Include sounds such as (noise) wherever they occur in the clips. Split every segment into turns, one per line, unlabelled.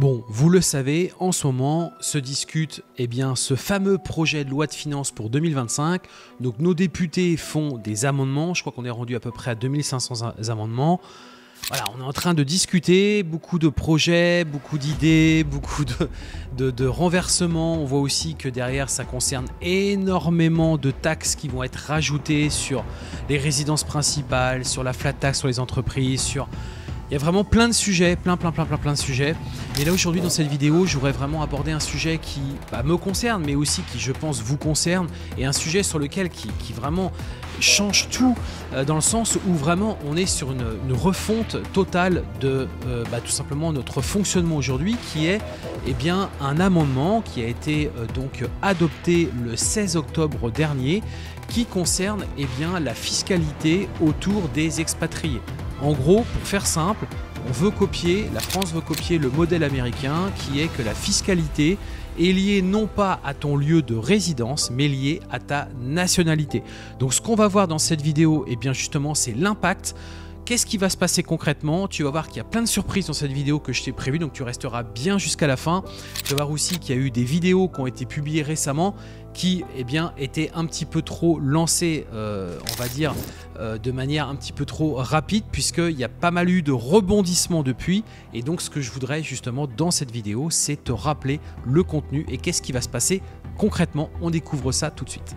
Bon, vous le savez, en ce moment se discute eh bien, ce fameux projet de loi de finances pour 2025. Donc nos députés font des amendements, je crois qu'on est rendu à peu près à 2500 amendements. Voilà, on est en train de discuter, beaucoup de projets, beaucoup d'idées, beaucoup de, de, de renversements. On voit aussi que derrière, ça concerne énormément de taxes qui vont être rajoutées sur les résidences principales, sur la flat tax sur les entreprises, sur il y a vraiment plein de sujets, plein plein plein plein plein de sujets. Et là aujourd'hui dans cette vidéo, voudrais vraiment abordé un sujet qui bah, me concerne, mais aussi qui je pense vous concerne, et un sujet sur lequel qui, vraiment change tout, euh, dans le sens où vraiment on est sur une, refonte totale de euh, bah, tout simplement notre fonctionnement aujourd'hui, qui est eh bien, un amendement qui a été euh, donc adopté le 16 octobre dernier, qui concerne eh bien, la fiscalité autour des expatriés. En gros, pour faire simple, on veut copier, la France veut copier le modèle américain qui est que la fiscalité est liée non pas à ton lieu de résidence, mais liée à ta nationalité. Donc ce qu'on va voir dans cette vidéo, et eh bien justement, c'est l'impact Qu'est-ce qui va se passer concrètement Tu vas voir qu'il y a plein de surprises dans cette vidéo que je t'ai prévue, donc tu resteras bien jusqu'à la fin. Tu vas voir aussi qu'il y a eu des vidéos qui ont été publiées récemment qui eh bien, étaient un petit peu trop lancées, euh, on va dire, euh, de manière un petit peu trop rapide, puisqu'il y a pas mal eu de rebondissements depuis. Et donc ce que je voudrais justement dans cette vidéo, c'est te rappeler le contenu et qu'est-ce qui va se passer concrètement. On découvre ça tout de suite.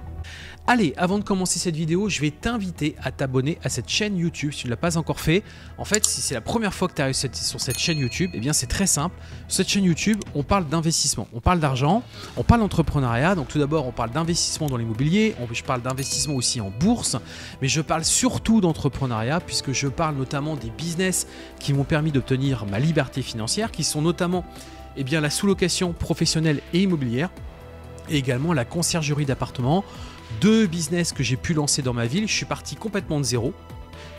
Allez, avant de commencer cette vidéo, je vais t'inviter à t'abonner à cette chaîne YouTube si tu ne l'as pas encore fait. En fait, si c'est la première fois que tu arrives sur cette chaîne YouTube, eh bien c'est très simple. Sur cette chaîne YouTube, on parle d'investissement, on parle d'argent, on parle d'entrepreneuriat. Donc tout d'abord, on parle d'investissement dans l'immobilier, je parle d'investissement aussi en bourse, mais je parle surtout d'entrepreneuriat puisque je parle notamment des business qui m'ont permis d'obtenir ma liberté financière, qui sont notamment eh bien, la sous-location professionnelle et immobilière et également la conciergerie d'appartements deux business que j'ai pu lancer dans ma ville, je suis parti complètement de zéro,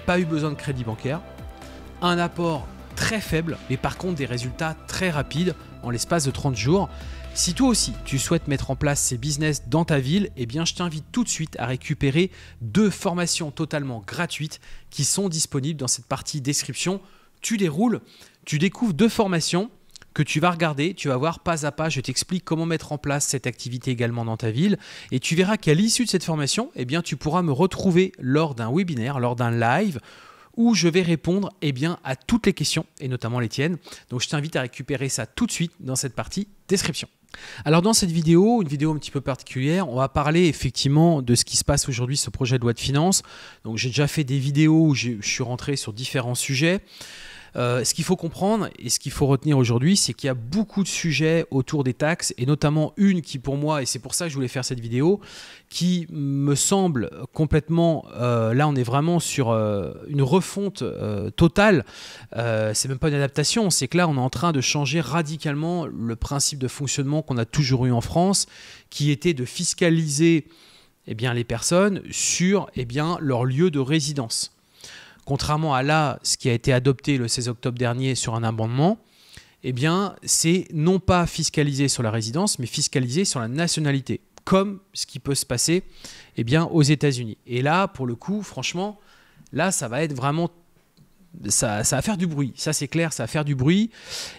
pas eu besoin de crédit bancaire, un apport très faible, mais par contre des résultats très rapides en l'espace de 30 jours. Si toi aussi tu souhaites mettre en place ces business dans ta ville, eh bien je t'invite tout de suite à récupérer deux formations totalement gratuites qui sont disponibles dans cette partie description. Tu déroules, tu découvres deux formations que tu vas regarder, tu vas voir pas à pas, je t'explique comment mettre en place cette activité également dans ta ville et tu verras qu'à l'issue de cette formation, eh bien tu pourras me retrouver lors d'un webinaire, lors d'un live où je vais répondre eh bien, à toutes les questions, et notamment les tiennes. Donc je t'invite à récupérer ça tout de suite dans cette partie description. Alors dans cette vidéo, une vidéo un petit peu particulière, on va parler effectivement de ce qui se passe aujourd'hui, ce projet de loi de finances. Donc j'ai déjà fait des vidéos où je suis rentré sur différents sujets. Euh, ce qu'il faut comprendre et ce qu'il faut retenir aujourd'hui, c'est qu'il y a beaucoup de sujets autour des taxes, et notamment une qui pour moi, et c'est pour ça que je voulais faire cette vidéo, qui me semble complètement, euh, là on est vraiment sur euh, une refonte totale, c'est même pas une adaptation, c'est que là on est en train de changer radicalement le principe de fonctionnement qu'on a toujours eu en France, qui était de fiscaliser eh bien, les personnes sur eh bien, leur lieu de résidence contrairement à là, ce qui a été adopté le 16 octobre dernier sur un amendement, eh bien, c'est non pas fiscalisé sur la résidence, mais fiscalisé sur la nationalité, comme ce qui peut se passer eh bien, aux États-Unis. Et là, pour le coup, franchement, là, ça va être vraiment ça, ça, va faire du bruit, ça c'est clair, ça va faire du bruit,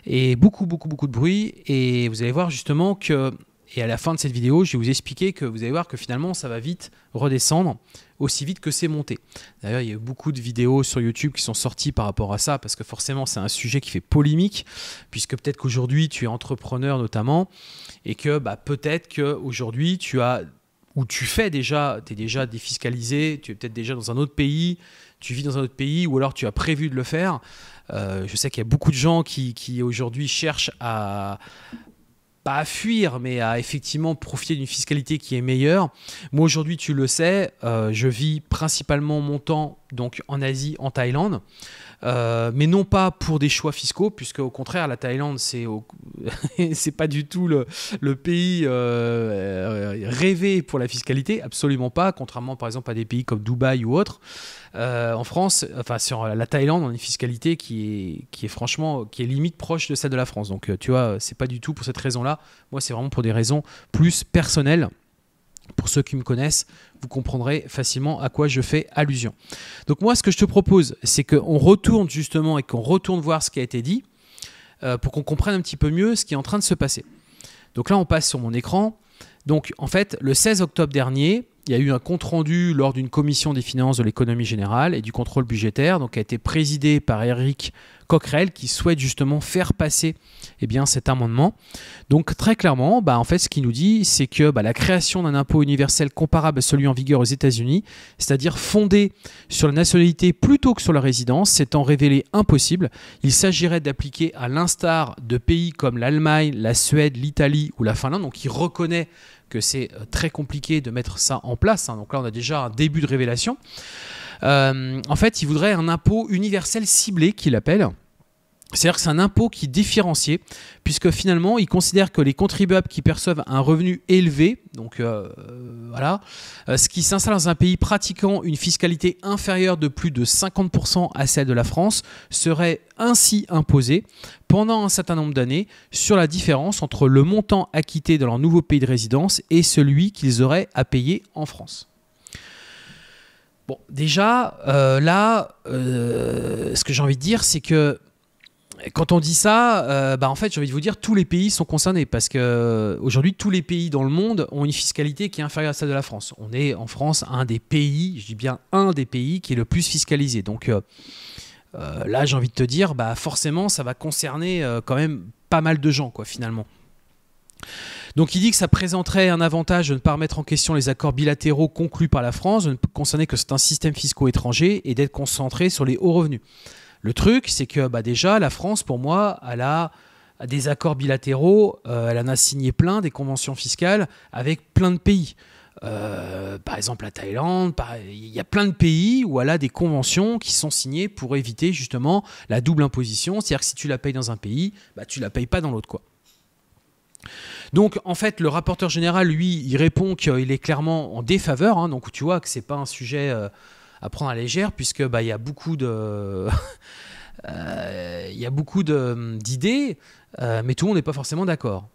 et beaucoup, beaucoup, beaucoup de bruit, et vous allez voir justement que et à la fin de cette vidéo, je vais vous expliquer que vous allez voir que finalement, ça va vite redescendre aussi vite que c'est monté. D'ailleurs, il y a eu beaucoup de vidéos sur YouTube qui sont sorties par rapport à ça, parce que forcément, c'est un sujet qui fait polémique, puisque peut-être qu'aujourd'hui, tu es entrepreneur notamment, et que bah, peut-être qu'aujourd'hui, tu as ou tu fais déjà, tu es déjà défiscalisé, tu es peut-être déjà dans un autre pays, tu vis dans un autre pays, ou alors tu as prévu de le faire. Euh, je sais qu'il y a beaucoup de gens qui aujourd'hui cherchent à pas à fuir, mais à effectivement profiter d'une fiscalité qui est meilleure. Moi aujourd'hui, tu le sais, euh, je vis principalement mon temps donc en Asie, en Thaïlande. Euh, mais non pas pour des choix fiscaux, puisque au contraire, la Thaïlande, c'est n'est (laughs) pas du tout le, le pays euh, euh, rêvé pour la fiscalité, absolument pas, contrairement par exemple à des pays comme Dubaï ou autres. en France, enfin sur la Thaïlande, on a une fiscalité qui est, qui est franchement, qui est limite proche de celle de la France. Donc tu vois, c'est pas du tout pour cette raison-là. Moi, c'est vraiment pour des raisons plus personnelles. Pour ceux qui me connaissent, vous comprendrez facilement à quoi je fais allusion. Donc moi, ce que je te propose, c'est qu'on retourne justement et qu'on retourne voir ce qui a été dit euh, pour qu'on comprenne un petit peu mieux ce qui est en train de se passer. Donc là, on passe sur mon écran. Donc en fait, le 16 octobre dernier, il y a eu un compte-rendu lors d'une commission des finances de l'économie générale et du contrôle budgétaire, donc qui a été présidée par Eric Coquerel, qui souhaite justement faire passer eh bien, cet amendement. Donc très clairement, bah, en fait, ce qu'il nous dit, c'est que bah, la création d'un impôt universel comparable à celui en vigueur aux États-Unis, c'est-à-dire fondé sur la nationalité plutôt que sur la résidence, s'étant révélé impossible, il s'agirait d'appliquer à l'instar de pays comme l'Allemagne, la Suède, l'Italie ou la Finlande, donc qui reconnaît que c'est euh, très compliqué de mettre ça en place. Hein. Donc là, on a déjà un début de révélation. Euh, en fait, il voudrait un impôt universel ciblé, qu'il appelle, c'est-à-dire que c'est un impôt qui est différencié, puisque finalement, ils considèrent que les contribuables qui perçoivent un revenu élevé, donc euh, euh, voilà, euh, ce qui s'installe dans un pays pratiquant une fiscalité inférieure de plus de 50% à celle de la France, serait ainsi imposé pendant un certain nombre d'années sur la différence entre le montant acquitté dans leur nouveau pays de résidence et celui qu'ils auraient à payer en France. Bon, déjà, là, ce que j'ai envie de dire, c'est que quand on dit ça, euh, bah, en fait, j'ai envie de vous dire, tous les pays sont concernés parce que euh, aujourd'hui, tous les pays dans le monde ont une fiscalité qui est inférieure à celle de la France. On est en France un des pays, je dis bien un des pays qui est le plus fiscalisé. Donc euh, là, j'ai envie de te dire, bah forcément, ça va concerner quand même pas mal de gens, quoi, finalement. Donc il dit que ça présenterait un avantage de ne pas remettre en question les accords bilatéraux conclus par la France, de ne concerner que c'est un système fiscaux étranger et d'être concentré sur les hauts revenus. Le truc, c'est que bah, déjà, la France, pour moi, elle a des accords bilatéraux, euh, elle en a signé plein, des conventions fiscales avec plein de pays. Euh, par exemple la Thaïlande, il y a plein de pays où elle a des conventions qui sont signées pour éviter justement la double imposition, c'est-à-dire que si tu la payes dans un pays, bah, tu la payes pas dans l'autre quoi. Donc en fait le rapporteur général lui il répond qu'il est clairement en défaveur, hein. donc tu vois que c'est pas un sujet euh, à prendre à légère, puisque bah, il y a beaucoup de. (laughs) Euh, il y beaucoup d'idées, euh, mais tout le monde n'est pas forcément d'accord.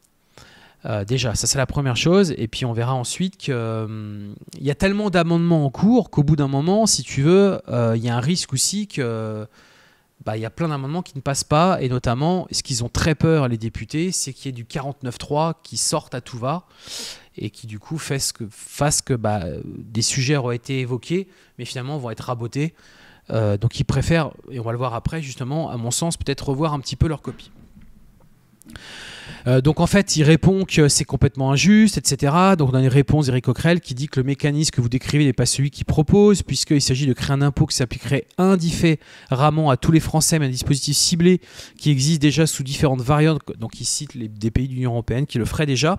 Euh, déjà, ça c'est la première chose. Et puis on verra ensuite qu'il il y a tellement d'amendements en cours qu'au bout d'un moment, si tu veux, il y a un risque aussi que bah, y a plein d'amendements qui ne passent pas, et notamment, ce qu'ils ont très peur, les députés, c'est qu'il y ait du 49-3 qui sorte à tout va, et qui du coup fasse que, fasse que bah, des sujets auraient été évoqués, mais finalement vont être rabotés. Euh, donc ils préfèrent, et on va le voir après justement, à mon sens, peut-être revoir un petit peu leur copie. Euh, donc en fait, il répond que c'est complètement injuste, etc. Donc on a une réponse d'Eric Coquerel qui dit que le mécanisme que vous décrivez n'est pas celui qu'il propose, puisqu'il s'agit de créer un impôt qui s'appliquerait indifféremment à tous les Français, mais un dispositif ciblé qui existe déjà sous différentes variantes. Donc il cite des pays de l'Union européenne qui le feraient déjà.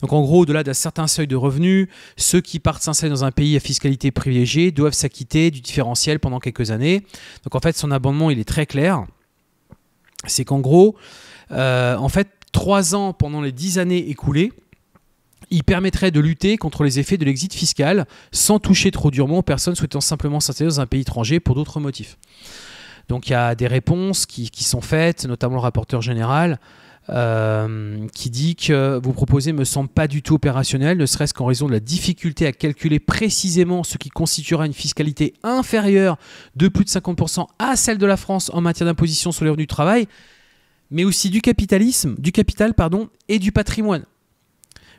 Donc en gros, au-delà d'un certain seuil de revenus, ceux qui partent s'installer dans un pays à fiscalité privilégiée doivent s'acquitter du différentiel pendant quelques années. Donc en fait, son amendement, il est très clair. C'est qu'en gros, euh, en fait, trois ans pendant les dix années écoulées, il permettrait de lutter contre les effets de l'exit fiscal sans toucher trop durement aux personnes souhaitant simplement s'installer dans un pays étranger pour d'autres motifs. Donc il y a des réponses qui, sont faites, notamment le rapporteur général, euh, qui dit que vous proposez me semble pas du tout opérationnel, ne serait-ce qu'en raison de la difficulté à calculer précisément ce qui constituera une fiscalité inférieure de plus de 50% à celle de la France en matière d'imposition sur les revenus du travail mais aussi du capitalisme, du capital pardon, et du patrimoine.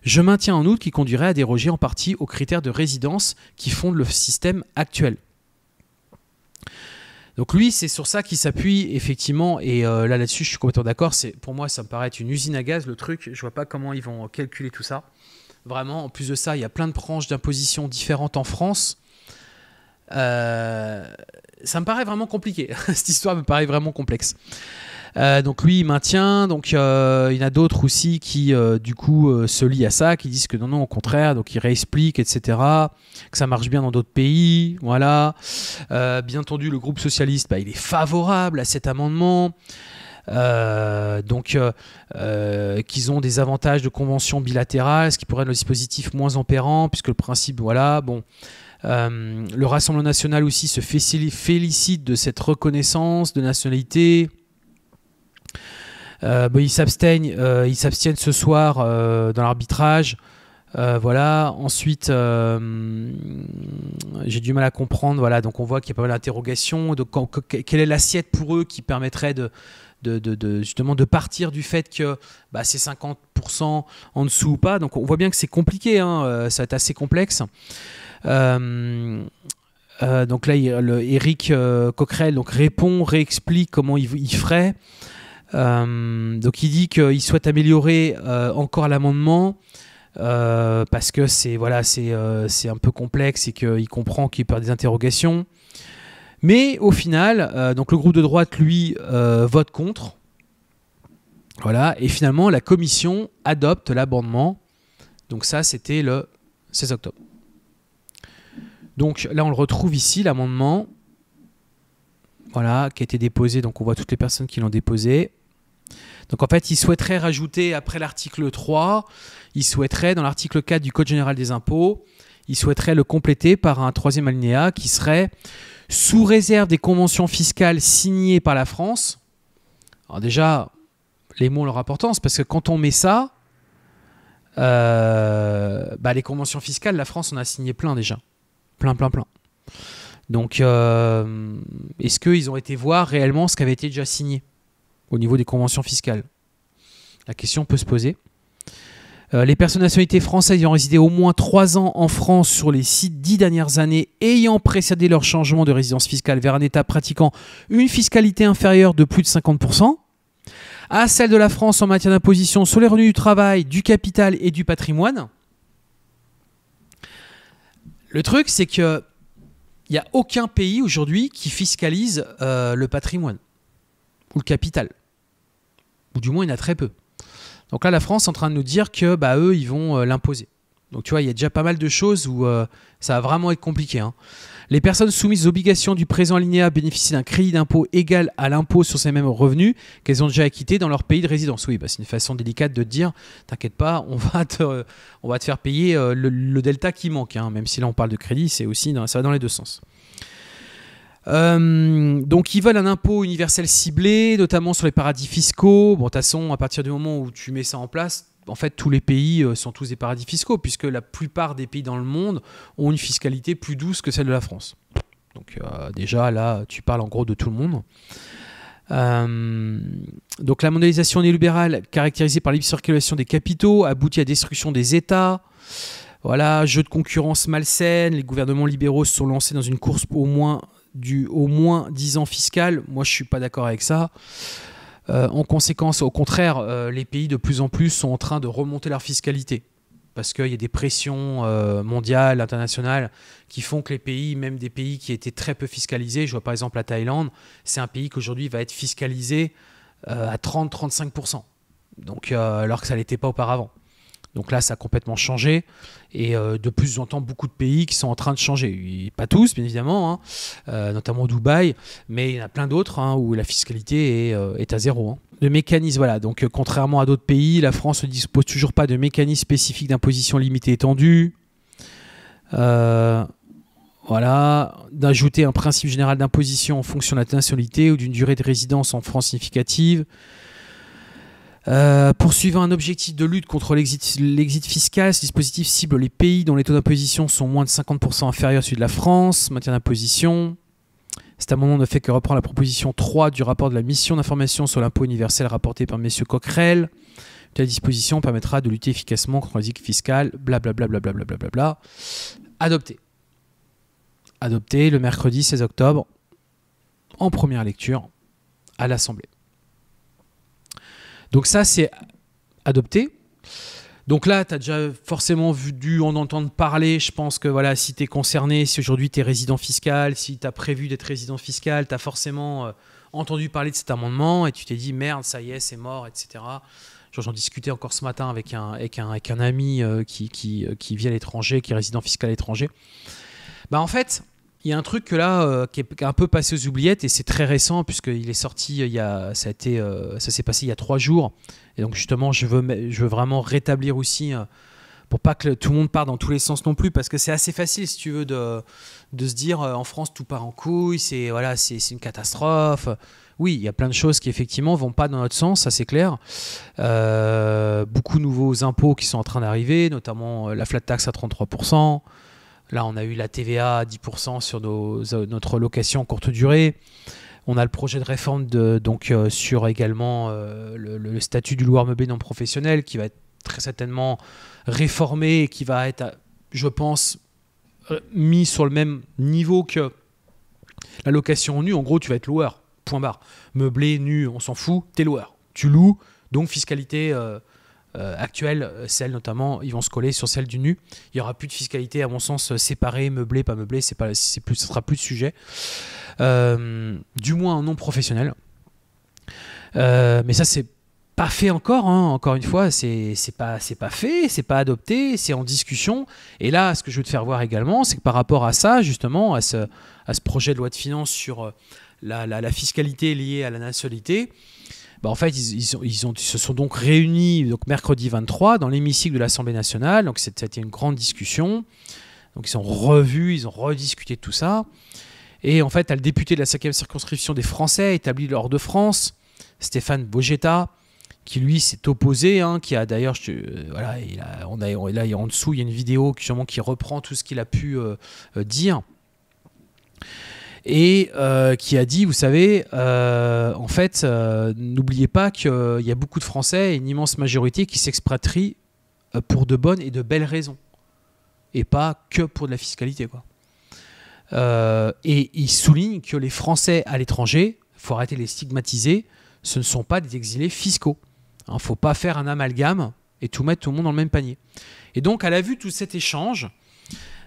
Je maintiens en outre qu'il conduirait à déroger en partie aux critères de résidence qui fondent le système actuel. Donc lui, c'est sur ça qu'il s'appuie effectivement, et euh, là là-dessus, je suis complètement d'accord. C'est pour moi, ça me paraît être une usine à gaz le truc. Je vois pas comment ils vont calculer tout ça. Vraiment, en plus de ça, il y a plein de branches d'imposition différentes en France. Euh, ça me paraît vraiment compliqué. (laughs) Cette histoire me paraît vraiment complexe. Euh, donc lui il maintient, donc euh, il y en a d'autres aussi qui du coup se lient à ça, qui disent que non non au contraire, donc ils réexpliquent etc. Que ça marche bien dans d'autres pays, voilà. bien entendu le groupe socialiste, bah, il est favorable à cet amendement. donc qu'ils ont des avantages de conventions bilatérales, ce qui pourrait être le dispositif moins empérant, puisque le principe, voilà, bon, euh, le Rassemblement national aussi se félicite de cette reconnaissance de nationalité. Euh, euh, ils s'abstiennent, ce soir dans l'arbitrage. voilà. Ensuite, j'ai du mal à comprendre. Voilà. Donc on voit qu'il y a pas mal d'interrogations. quelle est l'assiette pour eux qui permettrait de, justement de partir du fait que bah, c'est 50% en dessous ou pas. Donc on voit bien que c'est compliqué, hein, ça va être assez complexe. Euh, euh, donc là, Eric euh, Coquerel répond, réexplique comment il, ferait. donc il dit qu'il souhaite améliorer encore l'amendement parce que c'est voilà, c'est un peu complexe et qu'il comprend qu'il peut des interrogations. Mais au final, donc le groupe de droite, lui, vote contre. Voilà, et finalement, la commission adopte l'amendement Donc ça, c'était le 16 octobre. Donc là, on le retrouve ici, l'amendement, voilà, qui a été déposé. Donc on voit toutes les personnes qui l'ont déposé. Donc en fait, il souhaiterait rajouter, après l'article 3, il souhaiterait, dans l'article 4 du Code général des impôts, il souhaiterait le compléter par un troisième alinéa qui serait sous réserve des conventions fiscales signées par la France. Alors déjà, les mots ont leur importance, parce que quand on met ça, euh, bah, les conventions fiscales, la France en a signé plein déjà. Plein, plein, plein. Donc, euh, est-ce qu'ils ont été voir réellement ce qui avait été déjà signé au niveau des conventions fiscales La question peut se poser. Euh, les personnes de françaises française ayant résidé au moins 3 ans en France sur les 10 dernières années, ayant précédé leur changement de résidence fiscale vers un État pratiquant une fiscalité inférieure de plus de 50%, à celle de la France en matière d'imposition sur les revenus du travail, du capital et du patrimoine, le truc, c'est que il n'y a aucun pays aujourd'hui qui fiscalise euh, le patrimoine ou le capital. Ou du moins, il y en a très peu. Donc là, la France est en train de nous dire que bah, eux, ils vont euh, l'imposer. Donc tu vois, il y a déjà pas mal de choses où euh, ça va vraiment être compliqué. Hein. Les personnes soumises aux obligations du présent alinéa bénéficient d'un crédit d'impôt égal à l'impôt sur ces mêmes revenus qu'elles ont déjà acquittés dans leur pays de résidence. Oui, bah, c'est une façon délicate de dire t'inquiète pas, on va te, on va te faire payer euh, le, delta qui manque. Hein. Même si là on parle de crédit, c'est aussi ça va dans les deux sens. Euh, donc ils veulent un impôt universel ciblé, notamment sur les paradis fiscaux. Bon, de toute façon, à partir du moment où tu mets ça en place, en fait, tous les pays euh, sont tous des paradis fiscaux, puisque la plupart des pays dans le monde ont une fiscalité plus douce que celle de la France. Donc euh, déjà, là, tu parles en gros de tout le monde. Euh, donc la mondialisation néolibérale, caractérisée par la libre circulation des capitaux, aboutit à destruction des États. Voilà, jeu de concurrence malsaine, les gouvernements libéraux se sont lancés dans une course au moins du au moins 10 ans fiscal. Moi, je suis pas d'accord avec ça. Euh, en conséquence, au contraire, euh, les pays de plus en plus sont en train de remonter leur fiscalité parce qu'il y a des pressions euh, mondiales, internationales, qui font que les pays, même des pays qui étaient très peu fiscalisés, je vois par exemple la Thaïlande, c'est un pays qui aujourd'hui va être fiscalisé à 30-35%, donc alors que ça ne l'était pas auparavant. Donc là, ça a complètement changé. Et euh, de plus, en plus, beaucoup de pays qui sont en train de changer. Pas tous, bien évidemment, hein. euh, notamment Dubaï, mais il y en a plein d'autres hein, où la fiscalité est, euh, à zéro. Hein. Le mécanisme, voilà. Donc, contrairement à d'autres pays, la France ne dispose toujours pas de mécanisme spécifique d'imposition limitée étendue. voilà, d'ajouter un principe général d'imposition en fonction de la nationalité ou d'une durée de résidence en France significative. Euh, poursuivant un objectif de lutte contre l'exit fiscal, ce dispositif cible les pays dont les taux d'imposition sont moins de 50% inférieurs à celui de la France, maintien d'imposition. Cet amendement ne fait que reprendre la proposition 3 du rapport de la mission d'information sur l'impôt universel rapporté par M. Coquerel. La disposition permettra de lutter efficacement contre l'exit fiscal, blablabla. Bla bla Adopté. Adopté le mercredi 16 octobre en première lecture à l'Assemblée. Donc ça, c'est adopté. Donc là, tu as déjà forcément vu, dû en entendre parler. Je pense que voilà, si tu es concerné, si aujourd'hui tu es résident fiscal, si tu as prévu d'être résident fiscal, tu as forcément euh, entendu parler de cet amendement et tu t'es dit merde, ça y est, c'est mort, etc. J'en discutais encore ce matin avec un, avec un, avec un ami euh, qui, qui, euh, qui, vit à l'étranger, qui est résident fiscal à l'étranger. Bah, en fait, il y a un truc que là euh, qui est un peu passé aux oubliettes et c'est très récent puisqu'il est sorti euh, il y a, ça a été euh, ça s'est passé il y a trois jours et donc justement je veux je veux vraiment rétablir aussi pour pas que tout le monde part dans tous les sens non plus parce que c'est assez facile si tu veux de, de se dire en France tout part en couille c'est voilà c'est une catastrophe oui, il y a plein de choses qui effectivement vont pas dans notre sens, ça c'est clair. beaucoup de nouveaux impôts qui sont en train d'arriver, notamment la flat tax à 33%, Là, on a eu la TVA à 10% sur euh, notre location courte durée. On a le projet de réforme de, donc, euh, sur également euh, le, statut du loueur meublé non professionnel qui va être très certainement réformé et qui va être, je pense, mis sur le même niveau que la location nue. En gros, tu vas être loueur, point barre. Meublé, nu, on s'en fout, t'es loueur. Tu loues, donc fiscalité euh, actuelles, euh, celles notamment, ils vont se coller sur celles du nu. Il y aura plus de fiscalité, à mon sens, euh, séparée, meublée, pas meublée, c'est pas, c'est plus, sera plus de sujet. du moins non professionnel. mais ça, c'est pas fait encore, hein, encore une fois, c'est pas, pas fait, c'est pas adopté, c'est en discussion. Et là, ce que je veux te faire voir également, c'est que par rapport à ça, justement, à ce, à ce projet de loi de finances sur la, la, la fiscalité liée à la nationalité, bah, en fait, ils, se sont donc réunis donc, mercredi 23 dans l'hémicycle de l'Assemblée nationale. Donc c'était une grande discussion. Donc ils ont revu, ils ont rediscuté de tout ça. Et en fait, le député de la 5e circonscription des Français établi hors de France, Stéphane Bogetta, qui lui s'est opposé, hein, qui a d'ailleurs, euh, voilà, on a, là en dessous, il y a une vidéo qui, sûrement, qui reprend tout ce qu'il a pu euh, euh, dire et euh, qui a dit, vous savez, euh, en fait, euh, n'oubliez pas qu'il y a beaucoup de Français, et une immense majorité, qui s'expatrient pour de bonnes et de belles raisons, et pas que pour de la fiscalité. Quoi. et il souligne que les Français à l'étranger, il faut arrêter de les stigmatiser, ce ne sont pas des exilés fiscaux. Il hein, ne faut pas faire un amalgame et tout mettre tout le monde dans le même panier. Et donc, à la vue de tout cet échange,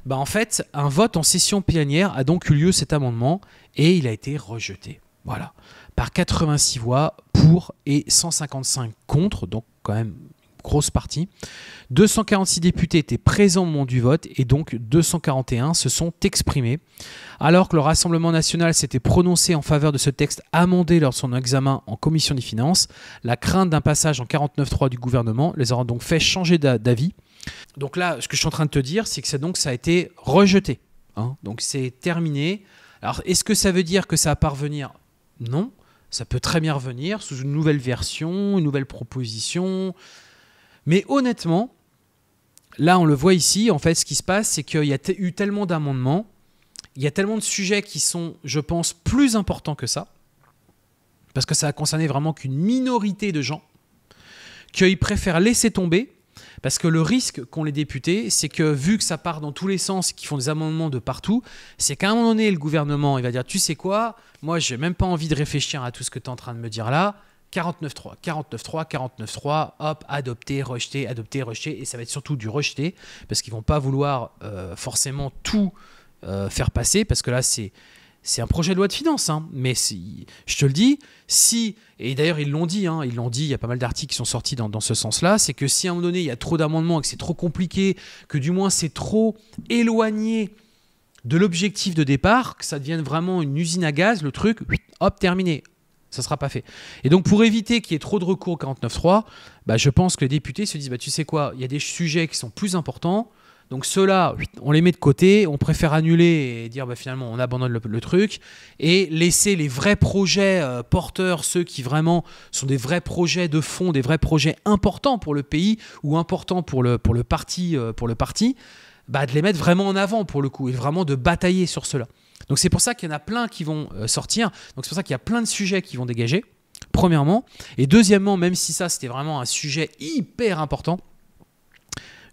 bah, en fait, un vote en session plénière a donc eu lieu cet amendement et il a été rejeté. Voilà. Par 86 voix pour et 155 contre, donc quand même grosse partie. 246 députés étaient présents au moment du vote et donc 241 se sont exprimés. Alors que le Rassemblement national s'était prononcé en faveur de ce texte amendé lors de son examen en commission des finances, la crainte d'un passage en 49.3 du gouvernement les aura donc fait changer d'avis donc là, ce que je suis en train de te dire, c'est que ça, donc, ça a été rejeté. Hein. donc c'est terminé. Alors est-ce que ça veut dire que ça va parvenir Non, ça peut très bien revenir sous une nouvelle version, une nouvelle proposition. Mais honnêtement, là on le voit ici, en fait ce qui se passe, c'est qu'il y a eu tellement d'amendements, il y a tellement de sujets qui sont, je pense, plus importants que ça, parce que ça a concerné vraiment qu'une minorité de gens, qu'ils préfèrent laisser tomber parce que le risque qu'ont les députés, c'est que vu que ça part dans tous les sens, qu'ils font des amendements de partout, c'est qu'à un moment donné, le gouvernement, il va dire, tu sais quoi, moi, je n'ai même pas envie de réfléchir à tout ce que tu es en train de me dire là. 49.3, 49 49.3, hop, adopté, rejeté, adopté, rejeté, et ça va être surtout du rejeté, parce qu'ils vont pas vouloir euh, forcément tout euh, faire passer, parce que là, c'est c'est un projet de loi de finances, hein. mais je te le dis, si, et d'ailleurs ils l'ont dit, hein, ils l'ont dit, il y a pas mal d'articles qui sont sortis dans, ce sens-là, c'est que si à un moment donné il y a trop d'amendements et que c'est trop compliqué, que du moins c'est trop éloigné de l'objectif de départ, que ça devienne vraiment une usine à gaz, le truc, hop, terminé, ça sera pas fait. Et donc pour éviter qu'il y ait trop de recours au 49.3, bah, je pense que les députés se disent, bah, tu sais quoi, il y a des sujets qui sont plus importants, donc ceux-là, on les met de côté, on préfère annuler et dire bah, finalement on abandonne le, truc et laisser les vrais projets euh, porteurs, ceux qui vraiment sont des vrais projets de fond, des vrais projets importants pour le pays ou importants pour le, pour le parti, euh, pour le parti bah, de les mettre vraiment en avant pour le coup et vraiment de batailler sur cela. Donc c'est pour ça qu'il y en a plein qui vont euh, sortir, donc c'est pour ça qu'il y a plein de sujets qui vont dégager, premièrement, et deuxièmement, même si ça c'était vraiment un sujet hyper important,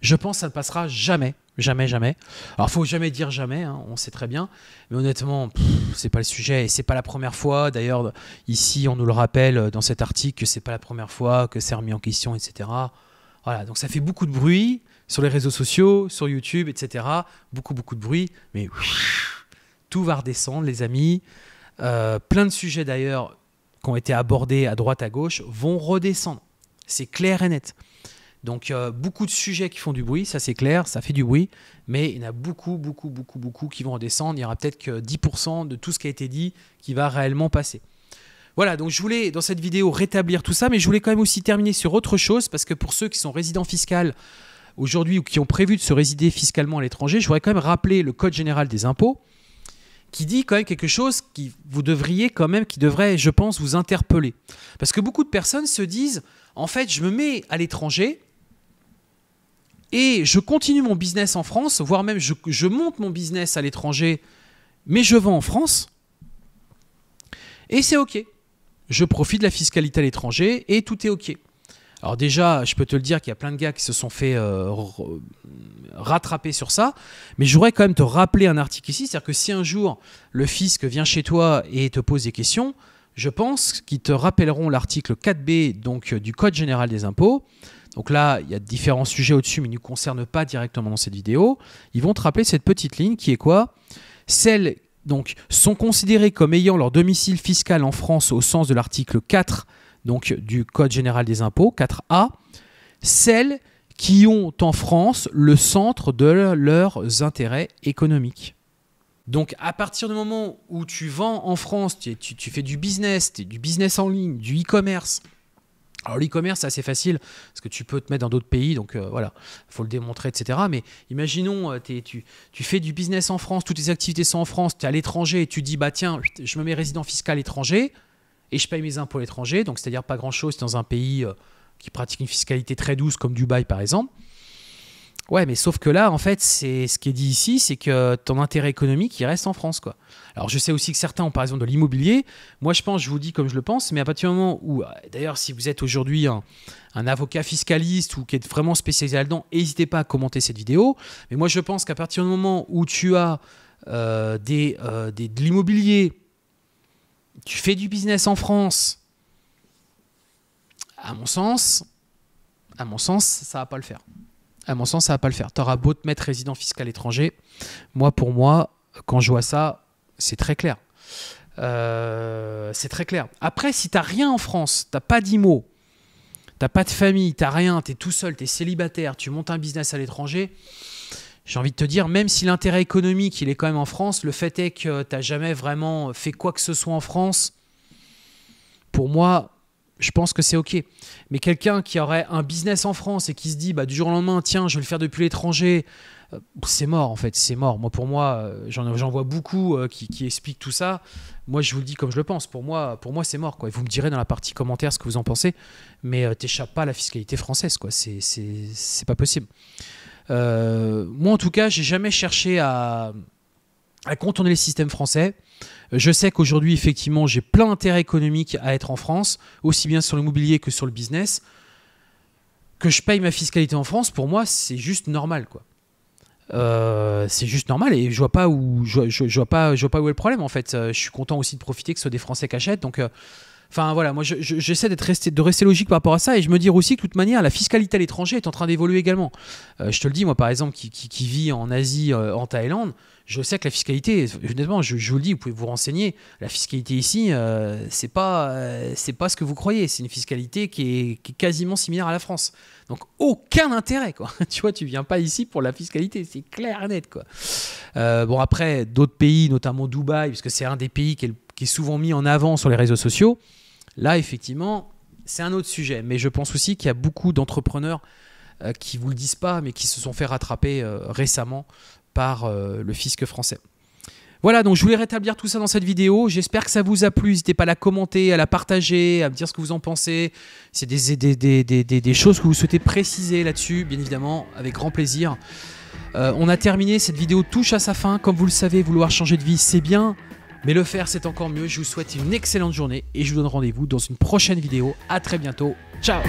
je pense que ça ne passera jamais. Jamais, jamais. Alors, faut jamais dire jamais, hein, on sait très bien. Mais honnêtement, c'est pas le sujet et c'est pas la première fois. D'ailleurs, ici, on nous le rappelle euh, dans cet article que c'est pas la première fois que c'est remis en question, etc. Voilà, donc ça fait beaucoup de bruit sur les réseaux sociaux, sur YouTube, etc. Beaucoup, beaucoup de bruit, mais tout va redescendre, les amis. Euh, plein de sujets d'ailleurs qui ont été abordés à droite, à gauche, vont redescendre. C'est clair et net. Donc euh, beaucoup de sujets qui font du bruit, ça c'est clair, ça fait du bruit, mais il y en a beaucoup, beaucoup, beaucoup, beaucoup qui vont redescendre. Il y aura peut-être que 10% de tout ce qui a été dit qui va réellement passer. Voilà, donc je voulais dans cette vidéo rétablir tout ça, mais je voulais quand même aussi terminer sur autre chose, parce que pour ceux qui sont résidents fiscaux aujourd'hui ou qui ont prévu de se résider fiscalement à l'étranger, je voudrais quand même rappeler le Code général des impôts, qui dit quand même quelque chose qui vous devriez quand même, qui devrait, je pense, vous interpeller. Parce que beaucoup de personnes se disent, en fait, je me mets à l'étranger, et je continue mon business en France, voire même je, monte mon business à l'étranger, mais je vends en France, et c'est OK. Je profite de la fiscalité à l'étranger et tout est OK. Alors déjà, je peux te le dire qu'il y a plein de gars qui se sont fait euh, rattraper sur ça, mais voudrais quand même te rappeler un article ici, c'est-à-dire que si un jour le fisc vient chez toi et te pose des questions, je pense qu'ils te rappelleront l'article 4B donc, euh, du Code général des impôts, donc là, il y a différents sujets au-dessus, mais ils ne nous concernent pas directement dans cette vidéo, ils vont te rappeler cette petite ligne qui est quoi Celles donc, sont considérées comme ayant leur domicile fiscal en France au sens de l'article 4 donc, du Code général des impôts, 4A, celles qui ont en France le centre de leurs intérêts économiques. Donc à partir du moment où tu vends en France, tu, tu fais du business, tu es du business en ligne, du e-commerce, alors l'e-commerce, c'est assez facile, parce que tu peux te mettre dans d'autres pays, donc euh, voilà, il faut le démontrer, etc. Mais imaginons, euh, tu, fais du business en France, toutes tes activités sont en France, tu es à l'étranger et tu dis, bah tiens, je me mets résident fiscal étranger, et je paye mes impôts à l'étranger, donc c'est-à-dire pas grand-chose dans un pays euh, qui pratique une fiscalité très douce comme Dubaï par exemple. Ouais, mais sauf que là, en fait, c'est ce qui est dit ici, c'est que ton intérêt économique, il reste en France, quoi. Alors, je sais aussi que certains ont par exemple de l'immobilier. Moi, je pense, je vous dis comme je le pense, mais à partir du moment où, euh, d'ailleurs, si vous êtes aujourd'hui un, avocat fiscaliste ou qui est vraiment spécialisé là-dedans, n'hésitez pas à commenter cette vidéo. Mais moi, je pense qu'à partir du moment où tu as euh, euh, de l'immobilier, tu fais du business en France, à mon sens, à mon sens, ça va pas le faire à mon sens, ça va pas le faire. Tu auras beau te mettre résident fiscal étranger. Moi, pour moi, quand je vois ça, c'est très clair. Euh, c'est très clair. Après, si tu n'as rien en France, t'as pas d'IMO, t'as pas de famille, n'as rien, es tout seul, es célibataire, tu montes un business à l'étranger, j'ai envie de te dire, même si l'intérêt économique, il est quand même en France, le fait est que tu n'as jamais vraiment fait quoi que ce soit en France, pour moi, je pense que c'est OK. Mais quelqu'un qui aurait un business en France et qui se dit bah, du jour au lendemain, tiens, je vais le faire depuis l'étranger, euh, c'est mort en fait, c'est mort. Moi, pour moi, euh, j'en vois beaucoup euh, qui, expliquent tout ça. Moi, je vous le dis comme je le pense. Pour moi, pour moi c'est mort. Quoi. vous me direz dans la partie commentaire ce que vous en pensez, mais t'échappe t'échappes pas à la fiscalité française. quoi. C'est pas possible. moi, en tout cas, j'ai jamais cherché à, à contourner les systèmes français. Je sais qu'aujourd'hui, effectivement, j'ai plein d'intérêts économiques à être en France, aussi bien sur le mobilier que sur le business. Que je paye ma fiscalité en France, pour moi, c'est juste normal, quoi. Euh, c'est juste normal et je vois pas où je, vois pas je vois pas où est le problème en fait. Euh, je suis content aussi de profiter que ce soit des Français qui achètent. Donc, euh, enfin voilà, moi j'essaie d'être resté de rester logique par rapport à ça et je me dis aussi que de toute manière la fiscalité à l'étranger est en train d'évoluer également. je te le dis moi par exemple qui, qui, qui vit en Asie, en Thaïlande, je sais que la fiscalité, honnêtement, je, vous le dis, vous pouvez vous renseigner. La fiscalité ici, euh, ce n'est pas, euh, pas ce que vous croyez. C'est une fiscalité qui est, quasiment similaire à la France. Donc aucun intérêt, quoi. (laughs) tu vois, tu viens pas ici pour la fiscalité, c'est clair et net, quoi. Euh, bon après, d'autres pays, notamment Dubaï, puisque c'est un des pays qui est, souvent mis en avant sur les réseaux sociaux. Là, effectivement, c'est un autre sujet. Mais je pense aussi qu'il y a beaucoup d'entrepreneurs qui vous le disent pas, mais qui se sont fait rattraper récemment par euh, le fisc français. Voilà, donc je voulais rétablir tout ça dans cette vidéo. J'espère que ça vous a plu. N'hésitez pas à la commenter, à la partager, à me dire ce que vous en pensez. C'est des, des, choses que vous souhaitez préciser là-dessus, bien évidemment, avec grand plaisir. Euh, on a terminé, cette vidéo touche à sa fin. Comme vous le savez, vouloir changer de vie, c'est bien, mais le faire, c'est encore mieux. Je vous souhaite une excellente journée et je vous donne rendez-vous dans une prochaine vidéo. A très bientôt. Ciao